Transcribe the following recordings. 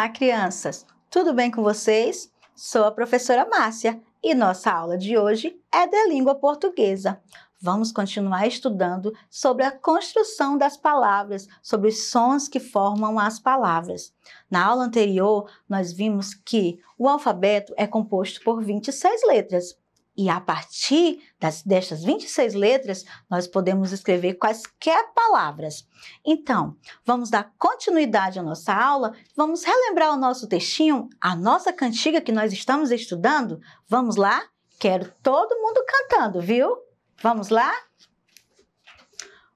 Olá, crianças! Tudo bem com vocês? Sou a professora Márcia e nossa aula de hoje é de língua portuguesa. Vamos continuar estudando sobre a construção das palavras, sobre os sons que formam as palavras. Na aula anterior, nós vimos que o alfabeto é composto por 26 letras e a partir das, destas 26 letras, nós podemos escrever quaisquer palavras. Então, vamos dar continuidade à nossa aula, vamos relembrar o nosso textinho, a nossa cantiga que nós estamos estudando. Vamos lá? Quero todo mundo cantando, viu? Vamos lá?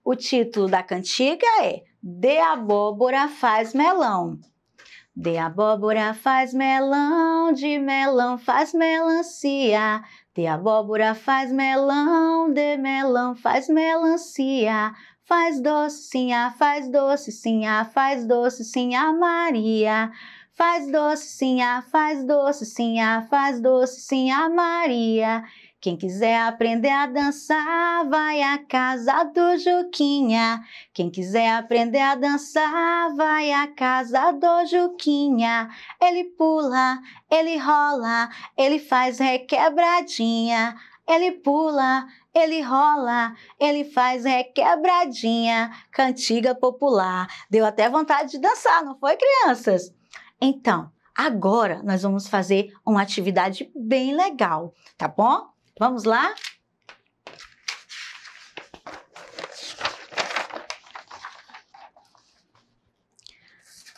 O título da cantiga é De abóbora faz melão. De abóbora faz melão, de melão faz melancia, de abóbora faz melão, de melão faz melancia, faz docinha, faz docinha, faz docinha Maria. Faz docinha, faz docinha, faz docinha Maria. Quem quiser aprender a dançar, vai à casa do Juquinha. Quem quiser aprender a dançar, vai à casa do Juquinha. Ele pula, ele rola, ele faz requebradinha. Ele pula, ele rola, ele faz requebradinha. Cantiga popular. Deu até vontade de dançar, não foi, crianças? Então, agora nós vamos fazer uma atividade bem legal, tá bom? Vamos lá?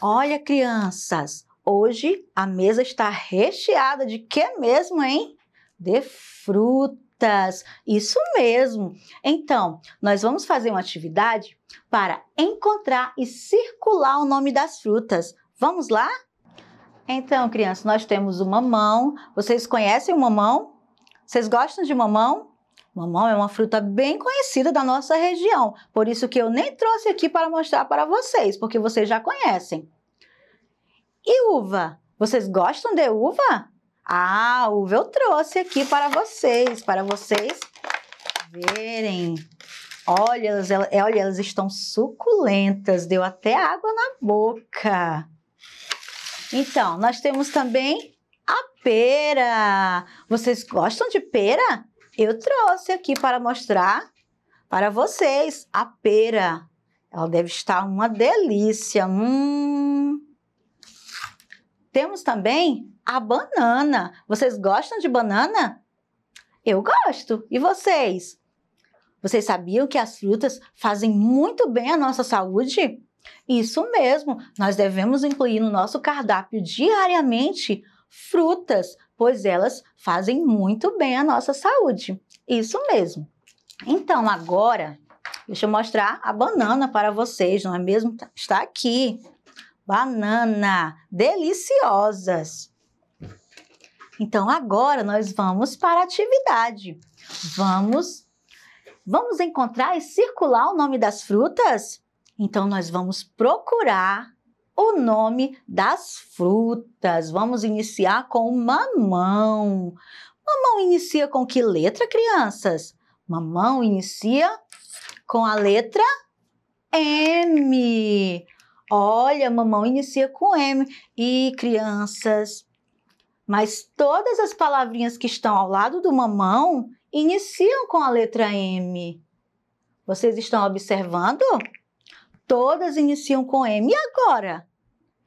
Olha, crianças, hoje a mesa está recheada de que mesmo, hein? De frutas. Isso mesmo. Então, nós vamos fazer uma atividade para encontrar e circular o nome das frutas. Vamos lá? Então, crianças, nós temos o mamão. Vocês conhecem o mamão? Vocês gostam de mamão? Mamão é uma fruta bem conhecida da nossa região, por isso que eu nem trouxe aqui para mostrar para vocês, porque vocês já conhecem. E uva? Vocês gostam de uva? Ah, uva eu trouxe aqui para vocês, para vocês verem. Olha, elas, é, olha, elas estão suculentas, deu até água na boca. Então, nós temos também pera. Vocês gostam de pera? Eu trouxe aqui para mostrar para vocês a pera. Ela deve estar uma delícia. Hum. Temos também a banana. Vocês gostam de banana? Eu gosto. E vocês? Vocês sabiam que as frutas fazem muito bem à nossa saúde? Isso mesmo, nós devemos incluir no nosso cardápio diariamente frutas, pois elas fazem muito bem à nossa saúde. Isso mesmo. Então, agora, deixa eu mostrar a banana para vocês, não é mesmo? Está aqui. Banana, deliciosas. Então, agora nós vamos para a atividade. Vamos vamos encontrar e circular o nome das frutas? Então, nós vamos procurar o nome das frutas. Vamos iniciar com mamão. Mamão inicia com que letra, crianças? Mamão inicia com a letra M. Olha, mamão inicia com M. E crianças, mas todas as palavrinhas que estão ao lado do mamão iniciam com a letra M. Vocês estão observando? todas iniciam com M. E agora?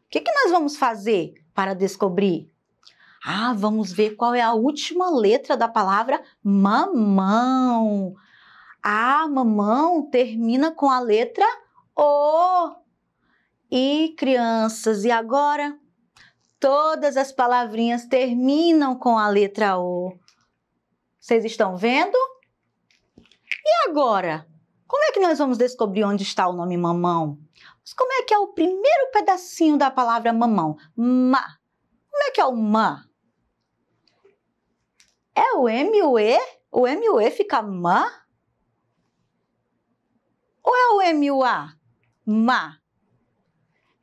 O que, que nós vamos fazer para descobrir? Ah, vamos ver qual é a última letra da palavra mamão. A ah, mamão termina com a letra O. E crianças, e agora? Todas as palavrinhas terminam com a letra O. Vocês estão vendo? E agora? Como é que nós vamos descobrir onde está o nome mamão? Mas como é que é o primeiro pedacinho da palavra mamão? Ma. Como é que é o ma? É o M, o E? O M, o E fica ma? Ou é o M, o A? Ma.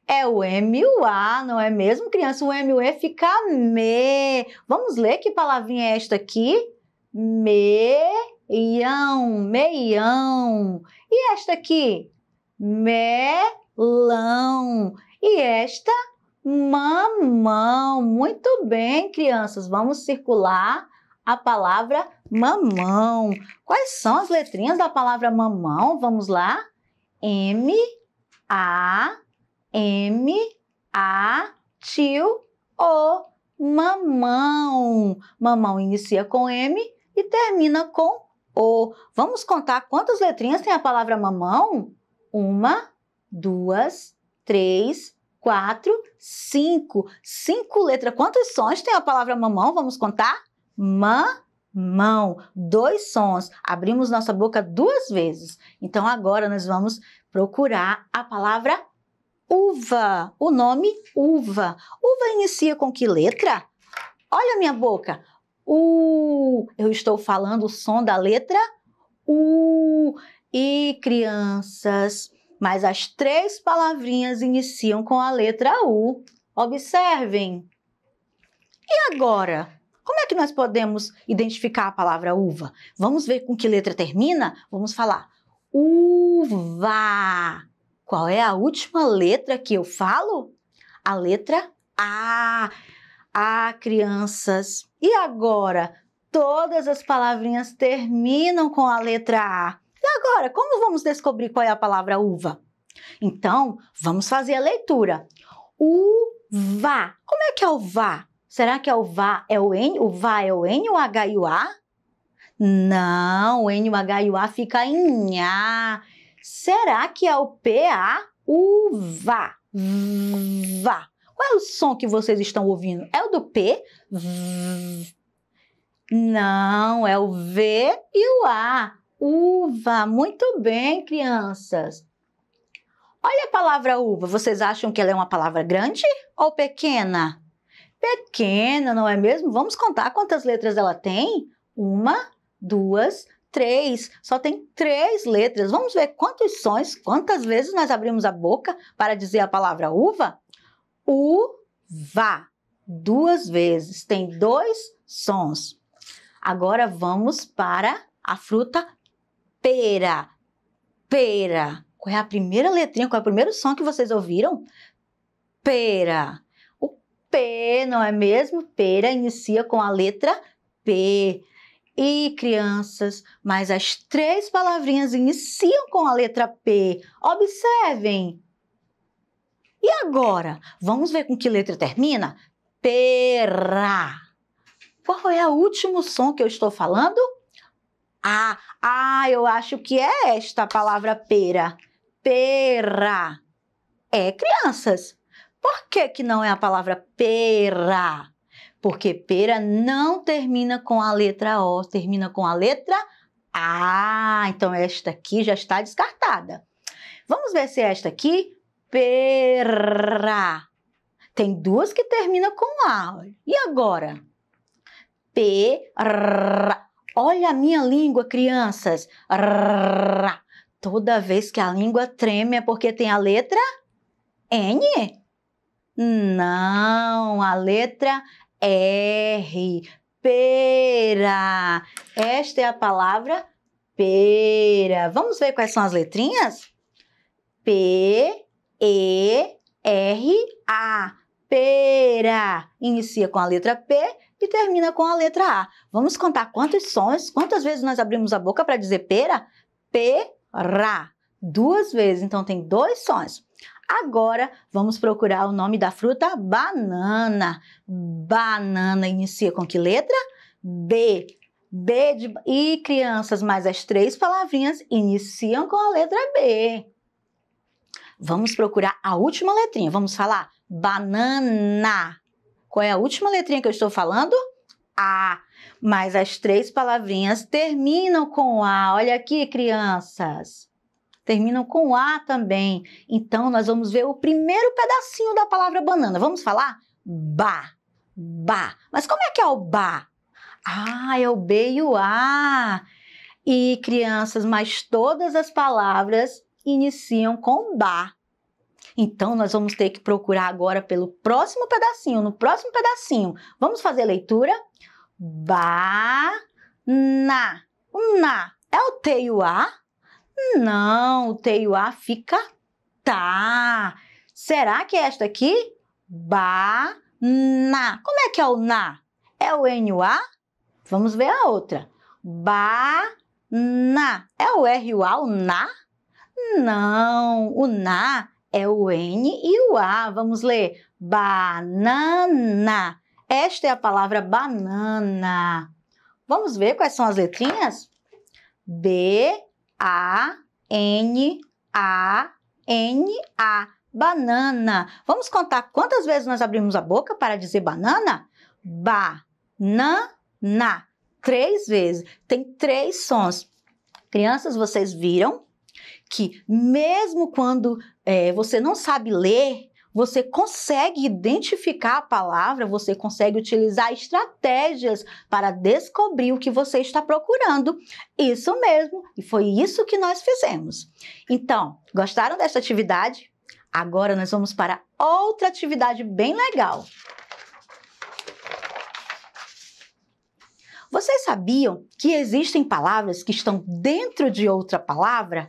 É o M, o A, não é mesmo, criança? O M, o E fica me. Vamos ler que palavrinha é esta aqui? Me ião, meião. E esta aqui? Melão. E esta? Mamão. Muito bem, crianças. Vamos circular a palavra mamão. Quais são as letrinhas da palavra mamão? Vamos lá? M, A, M, A, tio, O. Mamão. Mamão inicia com M e termina com ou vamos contar quantas letrinhas tem a palavra mamão? Uma, duas, três, quatro, cinco. Cinco letras. Quantos sons tem a palavra mamão? Vamos contar? Mamão. Dois sons. Abrimos nossa boca duas vezes. Então agora nós vamos procurar a palavra uva. O nome uva. Uva inicia com que letra? Olha a minha boca. U. Eu estou falando o som da letra U. E crianças, mas as três palavrinhas iniciam com a letra U. Observem. E agora? Como é que nós podemos identificar a palavra uva? Vamos ver com que letra termina? Vamos falar uva. Qual é a última letra que eu falo? A letra A. A crianças! E agora? Todas as palavrinhas terminam com a letra A. E agora, como vamos descobrir qual é a palavra uva? Então, vamos fazer a leitura. Uva. Como é que é o vá? Será que é o vá é o N? O vá é o N, o H e o A? Não, o N, o H e o A fica em A. Será que é o P, A? Uva. Vá. Qual é o som que vocês estão ouvindo? É o do P? Não, é o V e o A. Uva. Muito bem, crianças. Olha a palavra uva. Vocês acham que ela é uma palavra grande ou pequena? Pequena, não é mesmo? Vamos contar quantas letras ela tem? Uma, duas, três. Só tem três letras. Vamos ver quantos sons, quantas vezes nós abrimos a boca para dizer a palavra uva? uva. Duas vezes, tem dois sons. Agora vamos para a fruta pera. Pera. Qual é a primeira letrinha? Qual é o primeiro som que vocês ouviram? Pera. O P, não é mesmo? Pera inicia com a letra P. E crianças, mas as três palavrinhas iniciam com a letra P. Observem: e agora, vamos ver com que letra termina? Terá. Qual é o último som que eu estou falando? Ah, ah, eu acho que é esta a palavra pera. Pera. É, crianças. Por que, que não é a palavra pera? Porque pera não termina com a letra O, termina com a letra A. Então esta aqui já está descartada. Vamos ver se é esta aqui Pera. Tem duas que termina com A. E agora? Pera. Olha a minha língua, crianças. Toda vez que a língua treme é porque tem a letra N? Não, a letra R. Pera. Esta é a palavra pera. Vamos ver quais são as letrinhas? P, e, R, A. Pera. Inicia com a letra P e termina com a letra A. Vamos contar quantos sons, quantas vezes nós abrimos a boca para dizer pera? Pera. Duas vezes, então tem dois sons. Agora vamos procurar o nome da fruta banana. Banana inicia com que letra? B. B de... E crianças, mais as três palavrinhas iniciam com a letra B. Vamos procurar a última letrinha. Vamos falar banana. Qual é a última letrinha que eu estou falando? A. Mas as três palavrinhas terminam com A. Olha aqui, crianças. Terminam com A também. Então, nós vamos ver o primeiro pedacinho da palavra banana. Vamos falar? Ba. Ba. Mas como é que é o ba? Ah, é o B e o A. E, crianças, mas todas as palavras iniciam com ba. Então, nós vamos ter que procurar agora pelo próximo pedacinho. No próximo pedacinho, vamos fazer a leitura? Ba-na. Na. É o T e o A? Não, o T e o A fica tá. Será que é esta aqui? Ba-na. Como é que é o na? É o N o A? Vamos ver a outra. Ba-na. É o R o A, o na? Não, o na é o N e o A. Vamos ler banana. Esta é a palavra banana. Vamos ver quais são as letrinhas? B, A, N, A, N, A. Banana. Vamos contar quantas vezes nós abrimos a boca para dizer banana? Ba, na, na. Três vezes. Tem três sons. Crianças, vocês viram que mesmo quando é, você não sabe ler, você consegue identificar a palavra, você consegue utilizar estratégias para descobrir o que você está procurando. Isso mesmo, e foi isso que nós fizemos. Então, gostaram dessa atividade? Agora nós vamos para outra atividade bem legal. Vocês sabiam que existem palavras que estão dentro de outra palavra?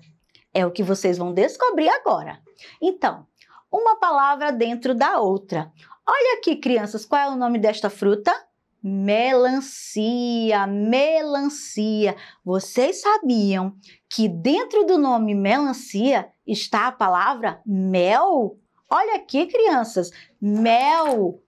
É o que vocês vão descobrir agora. Então, uma palavra dentro da outra. Olha aqui, crianças, qual é o nome desta fruta? Melancia, melancia. Vocês sabiam que dentro do nome melancia está a palavra mel? Olha aqui, crianças, mel.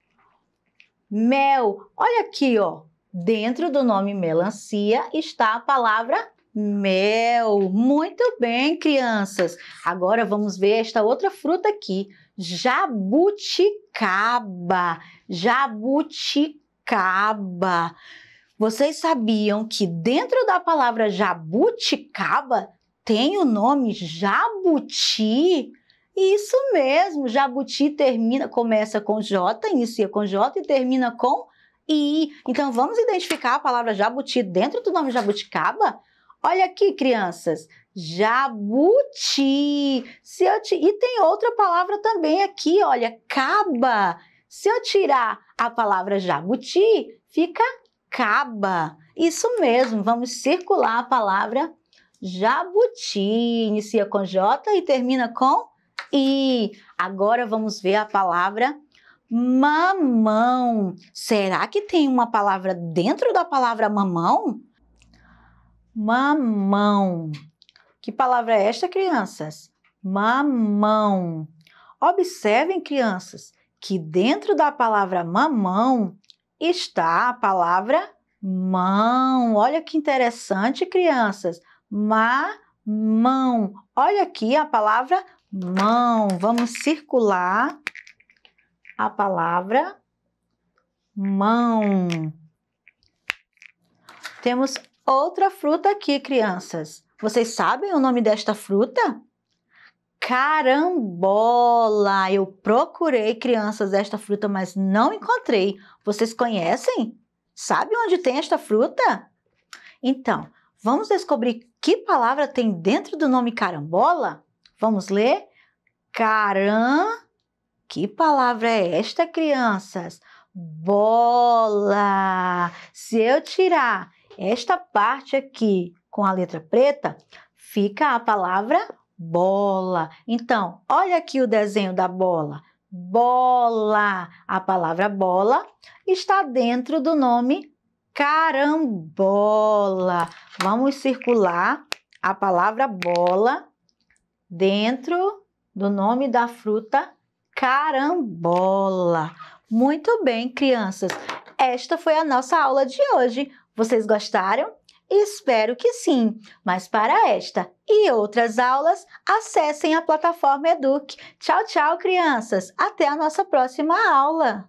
Mel. Olha aqui, ó. Dentro do nome melancia está a palavra Mel, muito bem, crianças. Agora vamos ver esta outra fruta aqui, jabuticaba. Jabuticaba. Vocês sabiam que dentro da palavra jabuticaba tem o nome jabuti? Isso mesmo, jabuti termina, começa com J, inicia com J e termina com I. Então vamos identificar a palavra jabuti dentro do nome jabuticaba? Olha aqui, crianças, jabuti. Se eu te... E tem outra palavra também aqui, olha, caba. Se eu tirar a palavra jabuti, fica caba. Isso mesmo, vamos circular a palavra jabuti. Inicia com J e termina com I. Agora vamos ver a palavra mamão. Será que tem uma palavra dentro da palavra mamão? Mamão. Que palavra é esta, crianças? Mamão. Observem, crianças, que dentro da palavra mamão está a palavra mão. Olha que interessante, crianças. Mamão. Olha aqui a palavra mão. Vamos circular a palavra mão. Temos Outra fruta aqui, crianças. Vocês sabem o nome desta fruta? Carambola! Eu procurei, crianças, esta fruta, mas não encontrei. Vocês conhecem? Sabem onde tem esta fruta? Então, vamos descobrir que palavra tem dentro do nome carambola? Vamos ler? Caram. Que palavra é esta, crianças? Bola! Se eu tirar esta parte aqui com a letra preta fica a palavra bola. Então, olha aqui o desenho da bola. Bola. A palavra bola está dentro do nome carambola. Vamos circular a palavra bola dentro do nome da fruta carambola. Muito bem, crianças. Esta foi a nossa aula de hoje. Vocês gostaram? Espero que sim! Mas para esta e outras aulas, acessem a plataforma Eduque. Tchau, tchau, crianças! Até a nossa próxima aula!